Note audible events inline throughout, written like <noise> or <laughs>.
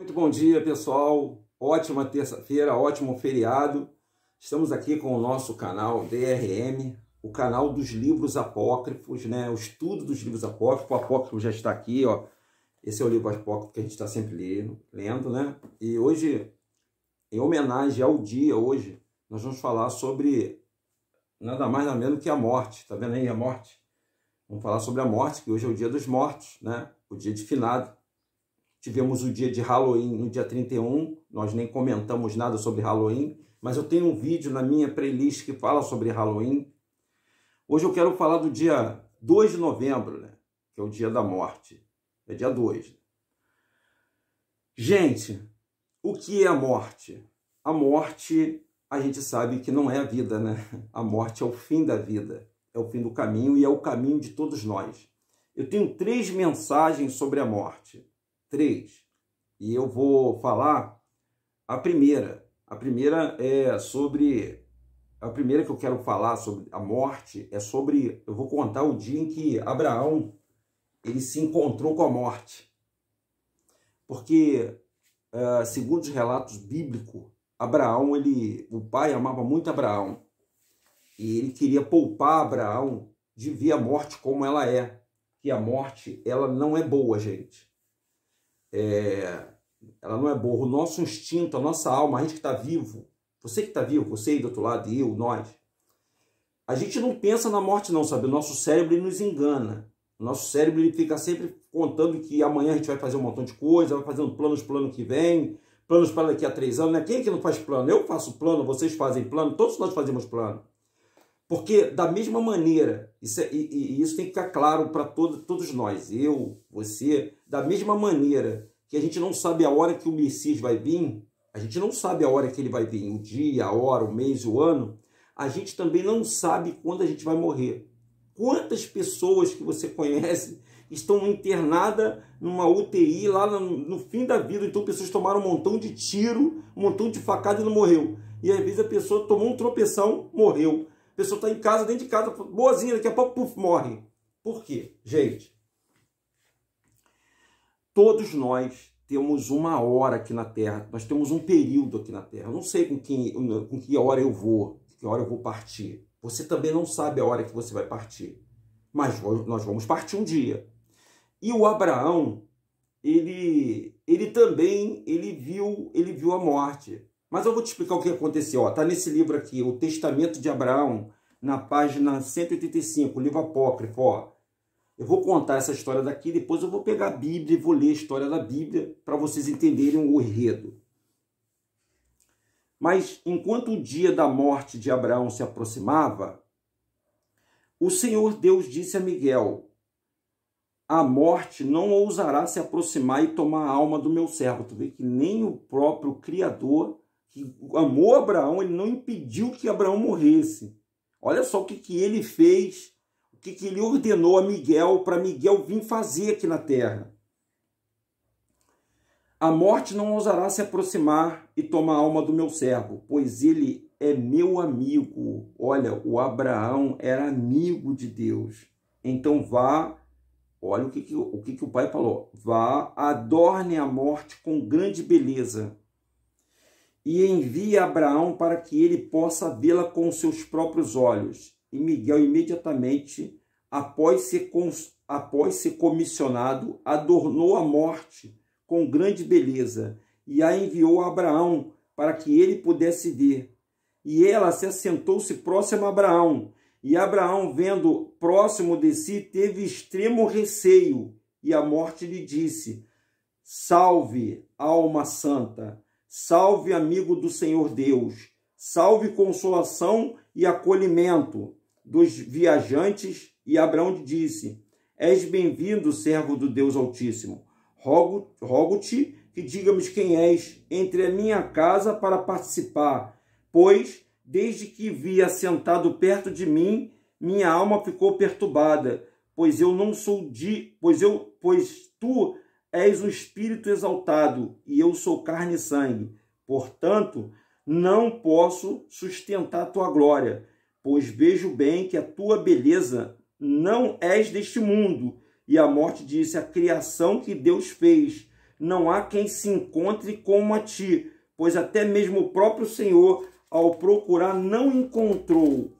Muito bom dia, pessoal. Ótima terça-feira, ótimo feriado. Estamos aqui com o nosso canal DRM, o canal dos livros apócrifos, né? O estudo dos livros apócrifos. O apócrifo já está aqui, ó. Esse é o livro apócrifo que a gente está sempre lendo, lendo, né? E hoje, em homenagem ao dia hoje, nós vamos falar sobre nada mais nada menos que a morte. Tá vendo aí a morte? Vamos falar sobre a morte, que hoje é o dia dos mortos, né? O dia de finado. Tivemos o dia de Halloween no dia 31, nós nem comentamos nada sobre Halloween, mas eu tenho um vídeo na minha playlist que fala sobre Halloween. Hoje eu quero falar do dia 2 de novembro, né? que é o dia da morte. É dia 2. Né. Gente, o que é a morte? A morte, a gente sabe que não é a vida, né? A morte é o fim da vida, é o fim do caminho e é o caminho de todos nós. Eu tenho três mensagens sobre a morte três. E eu vou falar a primeira. A primeira é sobre. A primeira que eu quero falar sobre a morte é sobre. Eu vou contar o dia em que Abraão ele se encontrou com a morte. Porque, eh, segundo os relatos bíblicos, Abraão, ele, o pai amava muito Abraão. E ele queria poupar Abraão de ver a morte como ela é. Que a morte, ela não é boa, gente é, ela não é burra. O nosso instinto, a nossa alma, a gente que está vivo, você que está vivo, você aí do outro lado, eu, nós, a gente não pensa na morte não, sabe? O nosso cérebro nos engana. O nosso cérebro ele fica sempre contando que amanhã a gente vai fazer um montão de coisa, vai fazendo planos para o ano que vem, planos para daqui a três anos, né? Quem é que não faz plano? Eu faço plano, vocês fazem plano, todos nós fazemos plano. Porque, da mesma maneira, isso é, e, e, isso tem que ficar claro para todo, todos nós, eu, você, da mesma maneira que a gente não sabe a hora que o Messias vai vir, a gente não sabe a hora que ele vai vir, o dia, a hora, o mês, o ano, a gente também não sabe quando a gente vai morrer. Quantas pessoas que você conhece estão internadas numa UTI lá no, no, fim da vida. Então, pessoas tomaram um montão de tiro, um montão de facada e não morreu. E às vezes a pessoa tomou um tropeção, morreu pessoa está em casa, dentro de casa, boazinha, daqui a pouco, puf, morre. Por quê? Gente, todos nós temos uma hora aqui na Terra, nós temos um período aqui na Terra. Eu não sei com, quem, com que hora eu vou, que hora eu vou partir. Você também não sabe a hora que você vai partir. Mas nós vamos partir um dia. E o Abraão, ele, ele também ele viu, ele viu a morte. Mas eu vou te explicar o que aconteceu. Está nesse livro aqui, O Testamento de Abraão, na página 185, livro apócrifo. Ó. Eu vou contar essa história daqui, depois eu vou pegar a Bíblia e vou ler a história da Bíblia para vocês entenderem o enredo. Mas enquanto o dia da morte de Abraão se aproximava, o Senhor Deus disse a Miguel: A morte não ousará se aproximar e tomar a alma do meu servo. Tu vê que nem o próprio Criador que amou Abraão, ele não impediu que Abraão morresse. Olha só o que, que ele fez, o que, que ele ordenou a Miguel para Miguel vir fazer aqui na terra. A morte não ousará se aproximar e tomar a alma do meu servo, pois ele é meu amigo. Olha, o Abraão era amigo de Deus. Então vá, olha o que, que o, que, que o pai falou: vá, adorne a morte com grande beleza e envia Abraão para que ele possa vê-la com seus próprios olhos. E Miguel, imediatamente após ser, após ser comissionado, adornou a morte com grande beleza e a enviou a Abraão para que ele pudesse ver. E ela se assentou-se próximo a Abraão. E Abraão, vendo próximo de si, teve extremo receio. E a morte lhe disse: Salve, alma santa. Salve, amigo do Senhor Deus! Salve consolação e acolhimento dos viajantes. E Abraão disse: És bem-vindo, servo do Deus Altíssimo. Rogo-te rogo que diga-me quem és, entre a minha casa para participar, pois, desde que vi assentado perto de mim, minha alma ficou perturbada, pois eu não sou de, pois eu, pois tu És o espírito exaltado e eu sou carne e sangue. Portanto, não posso sustentar tua glória, pois vejo bem que a tua beleza não és deste mundo. E a morte disse: A criação que Deus fez, não há quem se encontre como a ti, pois até mesmo o próprio Senhor, ao procurar, não encontrou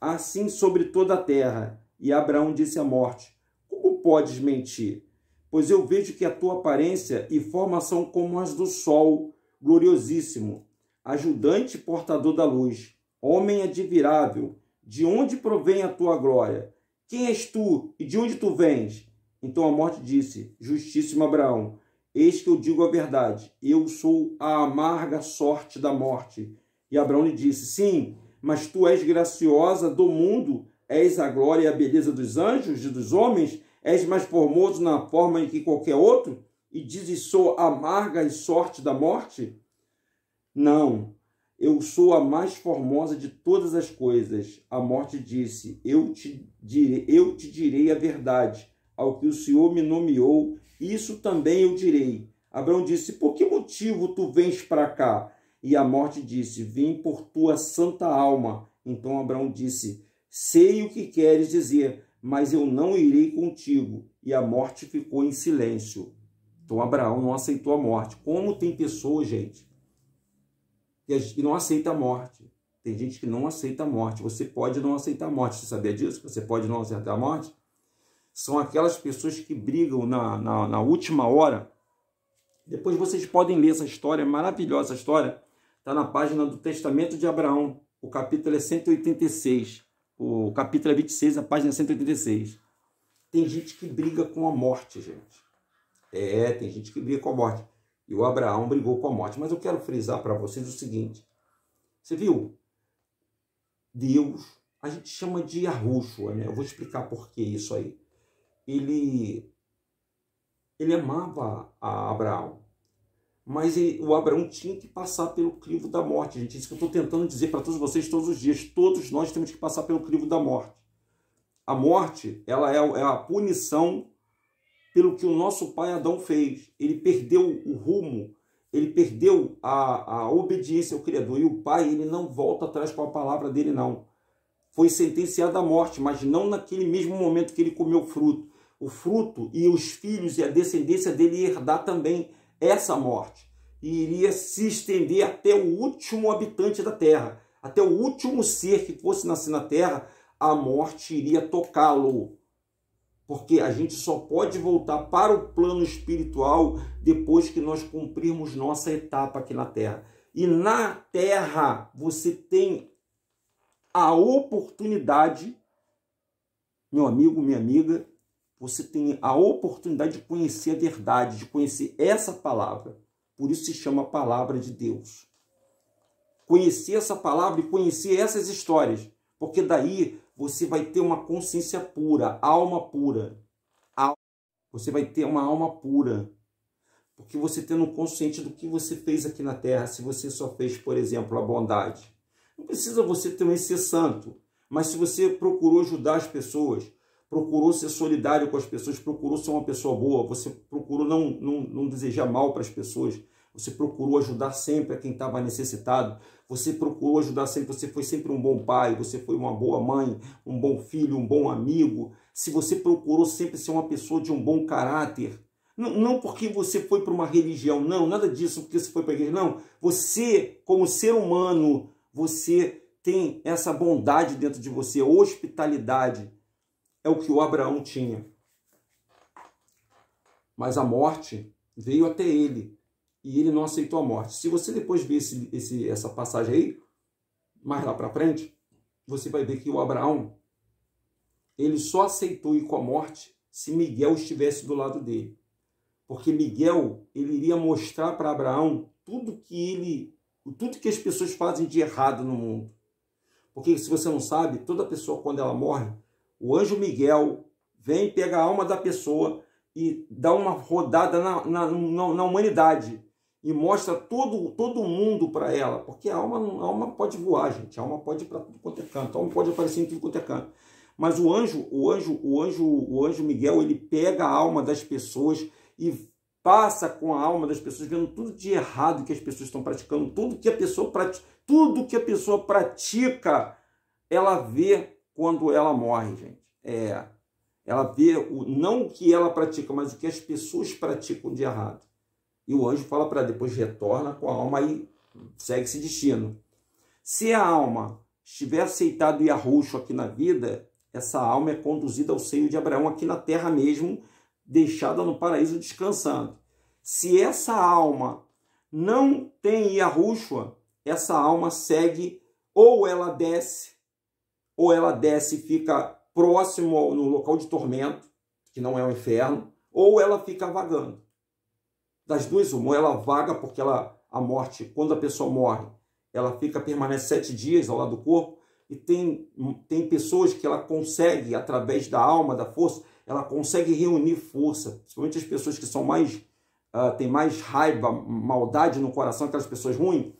assim sobre toda a terra. E Abraão disse à morte: Como podes mentir? pois eu vejo que a tua aparência e forma são como as do sol, gloriosíssimo, ajudante portador da luz, homem admirável, de onde provém a tua glória? Quem és tu e de onde tu vens? Então a morte disse: Justíssimo Abraão, eis que eu digo a verdade, eu sou a amarga sorte da morte. E Abraão lhe disse: Sim, mas tu és graciosa do mundo, és a glória e a beleza dos anjos e dos homens, És mais formoso na forma em que qualquer outro? E dizes, sou amarga e sorte da morte? Não, eu sou a mais formosa de todas as coisas. A morte disse, eu te, direi, eu te direi a verdade. Ao que o Senhor me nomeou, isso também eu direi. Abraão disse, por que motivo tu vens para cá? E a morte disse, vim por tua santa alma. Então Abraão disse, sei o que queres dizer, mas eu não irei contigo. E a morte ficou em silêncio. Então Abraão não aceitou a morte. Como tem pessoas, gente, que não aceita a morte. Tem gente que não aceita a morte. Você pode não aceitar a morte. Você sabia disso? Você pode não aceitar a morte? São aquelas pessoas que brigam na, na, na última hora. Depois vocês podem ler essa história, maravilhosa história. Está na página do Testamento de Abraão. O capítulo é 186 o capítulo 26, é a página 186. É tem gente que briga com a morte, gente. É, tem gente que briga com a morte. E o Abraão brigou com a morte. Mas eu quero frisar para vocês o seguinte: você viu? Deus, a gente chama de Arrushua, né? Eu vou explicar por que isso aí. Ele, ele amava a Abraão mas o Abraão tinha que passar pelo crivo da morte, gente. É isso que eu estou tentando dizer para todos vocês todos os dias. Todos nós temos que passar pelo crivo da morte. A morte, ela é, é a punição pelo que o nosso pai Adão fez. Ele perdeu o rumo, ele perdeu a, a obediência ao Criador. E o pai, ele não volta atrás com a palavra dele, não. Foi sentenciado à morte, mas não naquele mesmo momento que ele comeu o fruto. O fruto e os filhos e a descendência dele herdar também essa morte e iria se estender até o último habitante da terra, até o último ser que fosse nascer na terra, a morte iria tocá-lo. Porque a gente só pode voltar para o plano espiritual depois que nós cumprirmos nossa etapa aqui na terra. E na terra você tem a oportunidade, meu amigo, minha amiga, você tem a oportunidade de conhecer a verdade, de conhecer essa palavra. Por isso se chama palavra de Deus. Conhecer essa palavra e conhecer essas histórias, porque daí você vai ter uma consciência pura, alma pura. Você vai ter uma alma pura. Porque você tendo consciente do que você fez aqui na terra, se você só fez, por exemplo, a bondade. Não precisa você também ser santo, mas se você procurou ajudar as pessoas, procurou ser solidário com as pessoas, procurou ser uma pessoa boa, você procurou não, não, não desejar mal para as pessoas, você procurou ajudar sempre a quem estava necessitado, você procurou ajudar sempre, você foi sempre um bom pai, você foi uma boa mãe, um bom filho, um bom amigo. Se você procurou sempre ser uma pessoa de um bom caráter, não, não porque você foi para uma religião, não, nada disso, porque você foi para a igreja, não. Você, como ser humano, você tem essa bondade dentro de você, hospitalidade é o que o Abraão tinha. Mas a morte veio até ele e ele não aceitou a morte. Se você depois ver esse, esse, essa passagem aí, mais lá para frente, você vai ver que o Abraão ele só aceitou ir com a morte se Miguel estivesse do lado dele. Porque Miguel ele iria mostrar para Abraão tudo que ele tudo que as pessoas fazem de errado no mundo. Porque se você não sabe, toda pessoa quando ela morre, o anjo Miguel vem, pegar a alma da pessoa e dá uma rodada na, na, na, na humanidade e mostra todo, todo mundo para ela, porque a alma, a alma pode voar, gente, a alma pode ir para tudo quanto é canto, a alma pode aparecer em tudo quanto é canto. Mas o anjo, o anjo, o anjo, o anjo Miguel, ele pega a alma das pessoas e passa com a alma das pessoas vendo tudo de errado que as pessoas estão praticando, tudo que a pessoa pratica, tudo que a pessoa pratica, ela vê quando ela morre, gente. É, ela vê o, não o que ela pratica, mas o que as pessoas praticam de errado. E o anjo fala para depois retorna com a alma e segue esse destino. Se a alma estiver aceitado e arruxo aqui na vida, essa alma é conduzida ao seio de Abraão aqui na terra mesmo, deixada no paraíso descansando. Se essa alma não tem Yahushua, essa alma segue ou ela desce ou ela desce e fica próximo ao, no local de tormento, que não é o inferno, ou ela fica vagando. Das duas, uma, ela vaga porque ela, a morte, quando a pessoa morre, ela fica, permanece sete dias ao lado do corpo, e tem, tem pessoas que ela consegue, através da alma, da força, ela consegue reunir força, principalmente as pessoas que são mais, uh, ah, tem mais raiva, maldade no coração, aquelas pessoas ruins,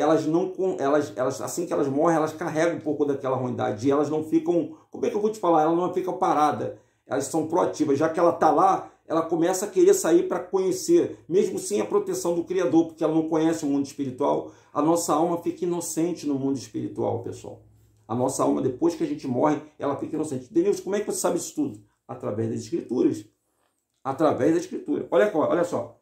elas não elas, elas assim que elas morrem, elas carregam um pouco daquela ruindade e elas não ficam, como é que eu vou te falar, ela não fica parada. Elas são proativas, já que ela está lá, ela começa a querer sair para conhecer, mesmo sem a proteção do criador, porque ela não conhece o mundo espiritual. A nossa alma fica inocente no mundo espiritual, pessoal. A nossa alma depois que a gente morre, ela fica inocente. Denilson, como é que você sabe isso tudo? Através das escrituras. Através da escritura. Olha, olha só.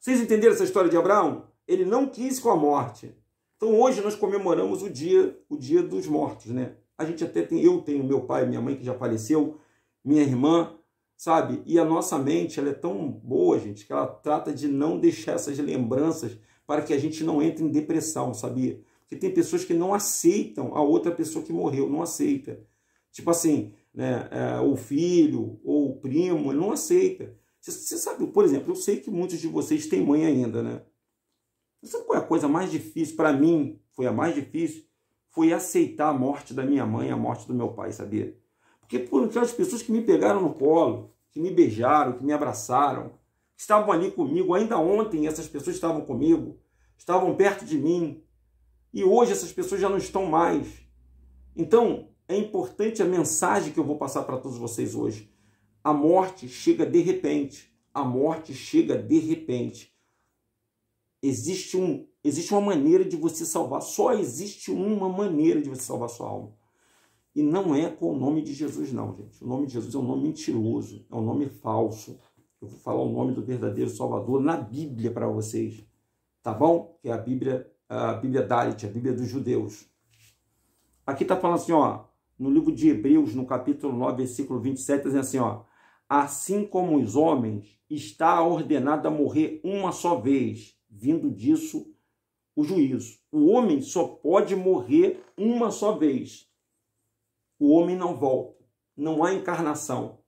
Vocês entenderam essa história de Abraão? Ele não quis com a morte. Então hoje nós comemoramos o dia, o dia dos mortos, né? A gente até tem, eu tenho meu pai, minha mãe que já faleceu, minha irmã, sabe? E a nossa mente, ela é tão boa, gente, que ela trata de não deixar essas lembranças para que a gente não entre em depressão, sabia? Porque tem pessoas que não aceitam a outra pessoa que morreu, não aceita. Tipo assim, né, é, o filho ou o primo, não aceita. você sabe, por exemplo, eu sei que muitos de vocês têm mãe ainda, né? Sabe qual é a coisa mais difícil para mim? Foi a mais difícil? Foi aceitar a morte da minha mãe, a morte do meu pai, sabia? Porque foram aquelas pessoas que me pegaram no colo, que me beijaram, que me abraçaram, que estavam ali comigo. Ainda ontem essas pessoas estavam comigo, estavam perto de mim. E hoje essas pessoas já não estão mais. Então, é importante a mensagem que eu vou passar para todos vocês hoje. A morte chega de repente. A morte chega de repente. Existe, um, existe uma maneira de você salvar. Só existe uma maneira de você salvar sua alma. E não é com o nome de Jesus, não, gente. O nome de Jesus é um nome mentiroso, é um nome falso. Eu vou falar o nome do verdadeiro Salvador na Bíblia para vocês, tá bom? Que é a Bíblia, a Bíblia Dalit, a Bíblia dos judeus. Aqui está falando assim, ó, no livro de Hebreus, no capítulo 9, versículo 27, tá dizendo assim, ó, assim como os homens, está ordenado a morrer uma só vez, vindo disso o juízo. O homem só pode morrer uma só vez. O homem não volta. Não há encarnação.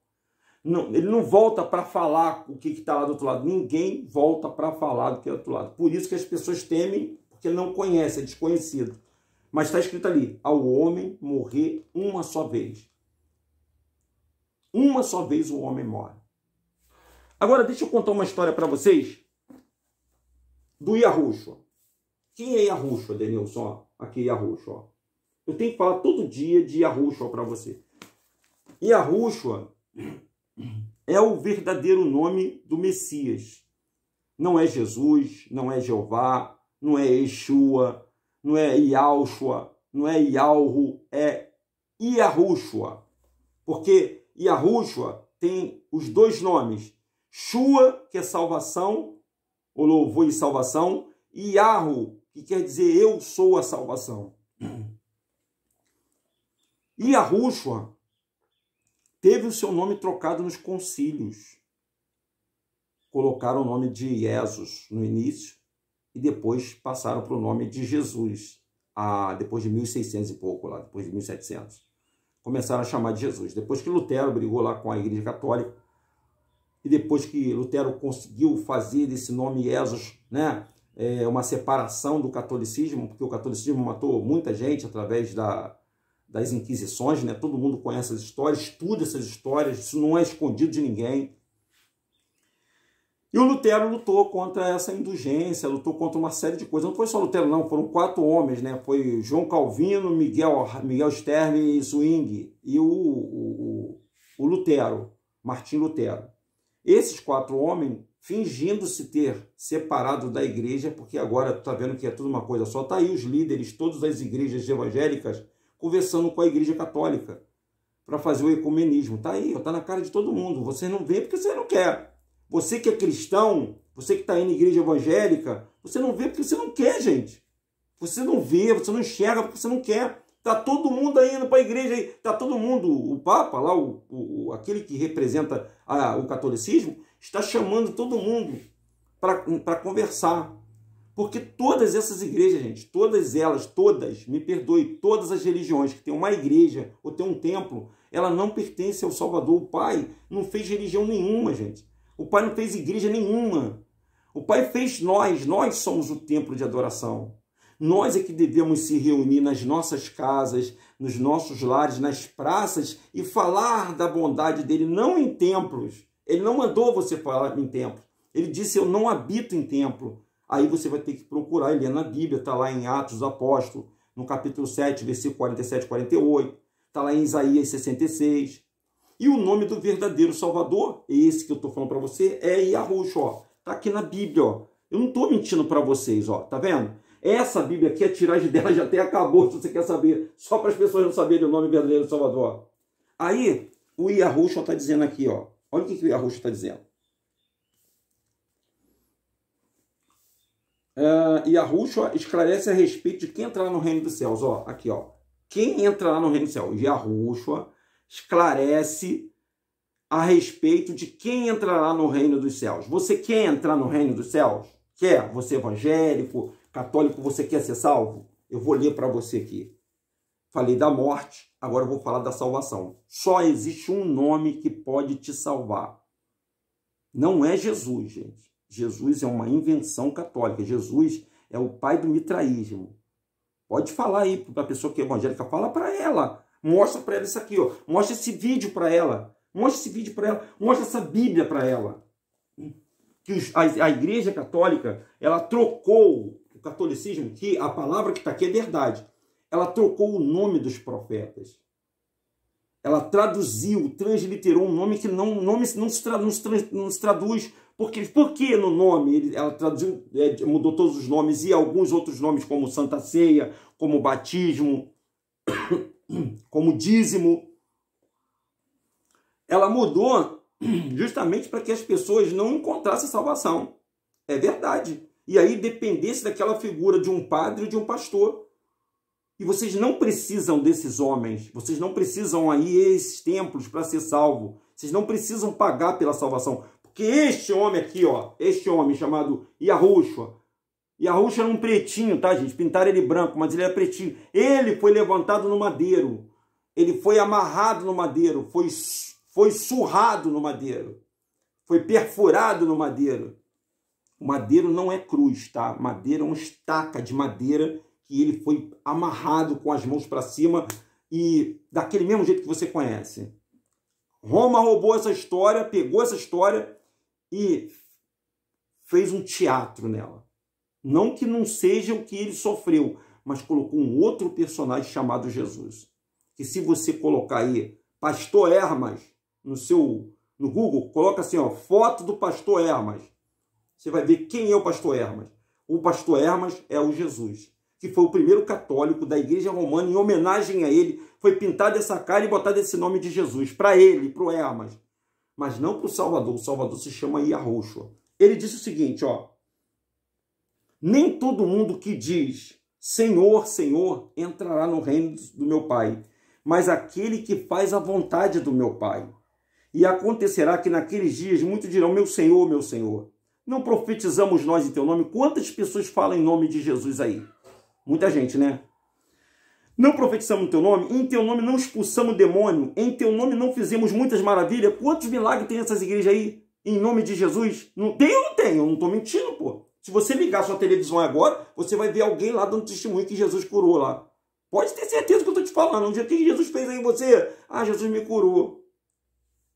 Não, ele não volta para falar o que está lá do outro lado. Ninguém volta para falar do que é do outro lado. Por isso que as pessoas temem, porque não conhece, é desconhecido. Mas está escrito ali: ao homem morrer uma só vez. Uma só vez o homem morre. Agora, deixa eu contar uma história para vocês do Yahushua. Quem é Yahushua, Denilson? Aqui, Yahushua. Eu tenho que falar todo dia de Yahushua para você. Yahushua é o verdadeiro nome do Messias. Não é Jesus, não é Jeová, não é Yeshua, não é Yahushua, não é Yahu, é Yahushua. Porque Yahushua tem os dois nomes, Shua, que é salvação, o louvor e salvação, e Arro, que quer dizer eu sou a salvação. <clears throat> E Rússia teve o seu nome trocado nos concílios. Colocaram o nome de Jesus no início e depois passaram para o nome de Jesus, a, ah, depois de 1600 e pouco, lá, depois de 1700. Começaram a chamar de Jesus. Depois que Lutero brigou lá com a Igreja Católica, e depois que Lutero conseguiu fazer desse nome Esos, né, é uma separação do catolicismo, porque o catolicismo matou muita gente através da, das inquisições, né? Todo mundo conhece as histórias, estuda essas histórias, isso não é escondido de ninguém. E o Lutero lutou contra essa indulgência, lutou contra uma série de coisas. Não foi só Lutero, não, foram quatro homens, né? Foi João Calvino, Miguel, Miguel Stern e Zwing, e o, o, o Lutero, Martim Lutero. Esses quatro homens, fingindo se ter separado da igreja, porque agora está vendo que é tudo uma coisa só, está aí os líderes, todas as igrejas evangélicas, conversando com a igreja católica para fazer o ecumenismo. Está aí, está na cara de todo mundo. Você não vê porque você não quer. Você que é cristão, você que está indo em igreja evangélica, você não vê porque você não quer, gente. Você não vê, você não enxerga porque você não quer. Tá todo mundo indo para a igreja aí, tá todo mundo, o Papa lá, o, o aquele que representa a, o catolicismo, está chamando todo mundo para conversar. Porque todas essas igrejas, gente, todas elas, todas, me perdoe, todas as religiões que tem uma igreja ou tem um templo, ela não pertence ao Salvador. O Pai não fez religião nenhuma, gente. O Pai não fez igreja nenhuma. O Pai fez nós, nós somos o templo de adoração. Nós é que devemos se reunir nas nossas casas, nos nossos lares, nas praças e falar da bondade dele, não em templos. Ele não mandou você falar em templo. Ele disse: Eu não habito em templo. Aí você vai ter que procurar. Ele é na Bíblia, está lá em Atos Apóstolo, no capítulo 7, versículo 47 e 48. Está lá em Isaías 66. E o nome do verdadeiro Salvador, esse que eu estou falando para você, é Yahushua. Está aqui na Bíblia. Ó. Eu não estou mentindo para vocês. ó. Tá vendo? Essa Bíblia aqui, a tiragem dela já até acabou, se você quer saber. Só para as pessoas não saberem o nome verdadeiro do Salvador. Aí, o Yahushua está dizendo aqui, ó. Olha o que, que o Yahushua está dizendo. Uh, Yahushua esclarece a respeito de quem entrará no reino dos céus. Ó, aqui, ó. Quem entrará no reino dos céus? Yahushua esclarece a respeito de quem entrará no reino dos céus. Você quer entrar no reino dos céus? Quer? Você é evangélico, Católico, você quer ser salvo? Eu vou ler para você aqui. Falei da morte, agora eu vou falar da salvação. Só existe um nome que pode te salvar. Não é Jesus, gente. Jesus é uma invenção católica. Jesus é o pai do mitraísmo. Pode falar aí para a pessoa que é evangélica, fala para ela. Mostra para ela isso aqui, ó. Mostra esse vídeo para ela. Mostra esse vídeo para ela. Mostra essa Bíblia para ela. Que a, a Igreja Católica, ela trocou o catolicismo, que a palavra que está aqui é verdade, ela trocou o nome dos profetas. Ela traduziu, transliterou um nome que não, nome, não, se, não, se, não se traduz. Porque, por que no nome? Ela traduziu, é, mudou todos os nomes e alguns outros nomes, como Santa Ceia, como Batismo, <coughs> como Dízimo. Ela mudou justamente para que as pessoas não encontrassem salvação. É verdade e aí dependesse daquela figura de um padre ou de um pastor. E vocês não precisam desses homens, vocês não precisam aí esses templos para ser salvo. Vocês não precisam pagar pela salvação, porque este homem aqui, ó, este homem chamado Yahushua, Yahushua era um pretinho, tá, gente? Pintaram ele branco, mas ele era pretinho. Ele foi levantado no madeiro. Ele foi amarrado no madeiro, foi foi surrado no madeiro, foi perfurado no madeiro. O madeiro não é cruz, tá? Madeira é uma estaca de madeira que ele foi amarrado com as mãos para cima e daquele mesmo jeito que você conhece. Roma roubou essa história, pegou essa história e fez um teatro nela. Não que não seja o que ele sofreu, mas colocou um outro personagem chamado Jesus. Que se você colocar aí Pastor Hermas no seu no Google, coloca assim, ó, foto do Pastor Hermas. Você vai ver quem é o pastor Hermas. O pastor Hermas é o Jesus, que foi o primeiro católico da Igreja Romana. Em homenagem a ele, foi pintada essa cara e botada esse nome de Jesus, para ele, para o Hermas. Mas não para o Salvador. O Salvador se chama Yahushua. Ele disse o seguinte, ó. Nem todo mundo que diz Senhor, Senhor, entrará no reino do meu Pai, mas aquele que faz a vontade do meu Pai. E acontecerá que naqueles dias muitos dirão: Meu Senhor, meu Senhor, não profetizamos nós em teu nome? Quantas pessoas falam em nome de Jesus aí? Muita gente, né? Não profetizamos em teu nome? Em teu nome não expulsamos o demônio? Em teu nome não fizemos muitas maravilhas? Quantos milagres tem essas igrejas aí? Em nome de Jesus? Não tem ou não tem? Eu não estou mentindo, pô. Se você ligar sua televisão agora, você vai ver alguém lá dando testemunho que Jesus curou lá. Pode ter certeza que eu estou te falando. Um dia que Jesus fez aí em você? Ah, Jesus me curou.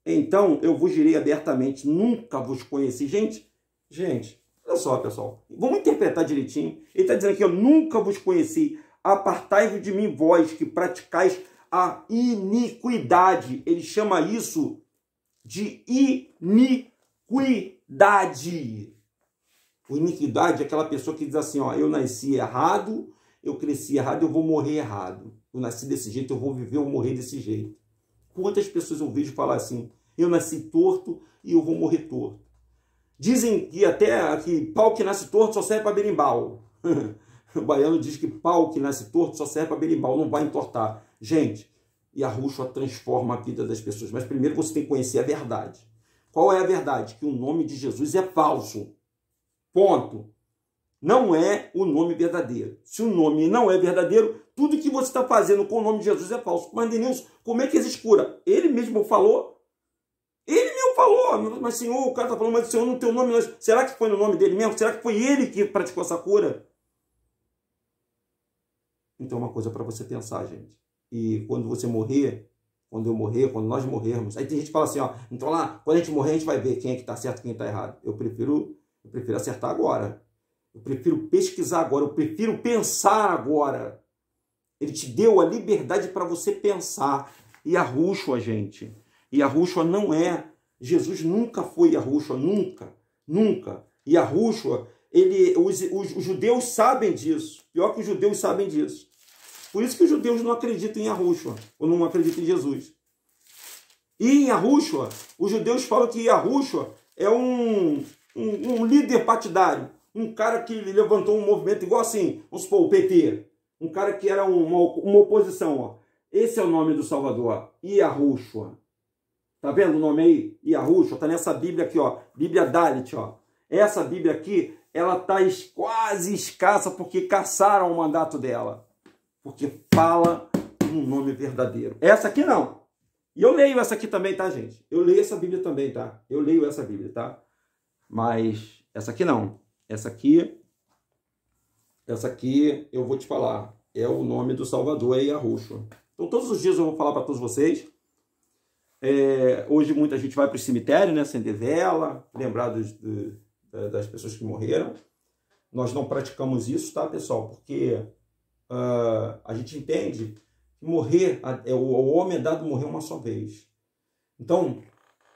Então eu vos direi abertamente: nunca vos conheci. Gente, Gente, olha só, pessoal. Vamos interpretar direitinho. Ele está dizendo aqui, eu nunca vos conheci. Apartai-vos de mim, vós, que praticais a iniquidade. Ele chama isso de iniquidade. O iniquidade é aquela pessoa que diz assim, ó, eu nasci errado, eu cresci errado, eu vou morrer errado. Eu nasci desse jeito, eu vou viver, eu vou morrer desse jeito. Quantas pessoas eu vejo falar assim, eu nasci torto e eu vou morrer torto. Dizem que até que pau que nasce torto só serve para berimbau. <laughs> o baiano diz que pau que nasce torto só serve para berimbau, não vai entortar. Gente, e a rússia transforma a vida das pessoas. Mas primeiro você tem que conhecer a verdade. Qual é a verdade? Que o nome de Jesus é falso. Ponto. Não é o nome verdadeiro. Se o nome não é verdadeiro, tudo que você está fazendo com o nome de Jesus é falso. Mas, Denilson, como é que existe cura? Ele mesmo falou ele mesmo falou, mas senhor, o cara está falando, mas senhor, no teu nome, nós... será que foi no nome dele mesmo? Será que foi ele que praticou essa cura? Então é uma coisa para você pensar, gente. E quando você morrer, quando eu morrer, quando nós morrermos, aí tem gente que fala assim, ó, então lá, quando a gente morrer, a gente vai ver quem é que tá certo e quem tá errado. Eu prefiro, eu prefiro acertar agora. Eu prefiro pesquisar agora, eu prefiro pensar agora. Ele te deu a liberdade para você pensar e arruxo a gente. Yahushua não é. Jesus nunca foi Yahushua, nunca, nunca. Yahushua, ele, os, os, os judeus sabem disso. Pior que os judeus sabem disso. Por isso que os judeus não acreditam em Yahushua, ou não acreditam em Jesus. E em Yahushua, os judeus falam que Yahushua é um, um, um, líder partidário, um cara que levantou um movimento igual assim, vamos supor, o PT, um cara que era uma, uma oposição. Ó. Esse é o nome do Salvador, Yahushua. Tá vendo o nome aí? Yahushua, tá nessa Bíblia aqui, ó. Bíblia Dalit, ó. Essa Bíblia aqui, ela tá quase escassa porque caçaram o mandato dela. Porque fala um nome verdadeiro. Essa aqui não. E eu leio essa aqui também, tá, gente? Eu leio essa Bíblia também, tá? Eu leio essa Bíblia, tá? Mas essa aqui não. Essa aqui, essa aqui eu vou te falar. É o nome do Salvador, é Yahushua. Então todos os dias eu vou falar para todos vocês é, hoje muita gente vai para o cemitério, né? Acender vela, lembrar dos, de, das pessoas que morreram. Nós não praticamos isso, tá, pessoal? Porque uh, a gente entende que morrer, é, o, o homem é dado morrer uma só vez. Então,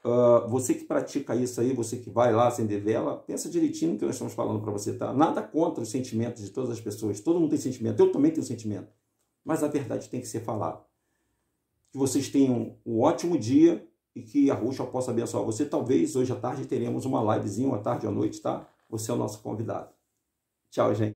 uh, você que pratica isso aí, você que vai lá acender vela, pensa direitinho no que nós estamos falando para você, tá? Nada contra os sentimentos de todas as pessoas. Todo mundo tem sentimento, eu também tenho sentimento. Mas a verdade tem que ser falada que vocês tenham um ótimo dia e que a Ruxa possa abençoar você. Talvez hoje à tarde teremos uma livezinha, uma tarde ou à noite, tá? Você é o nosso convidado. Tchau, gente.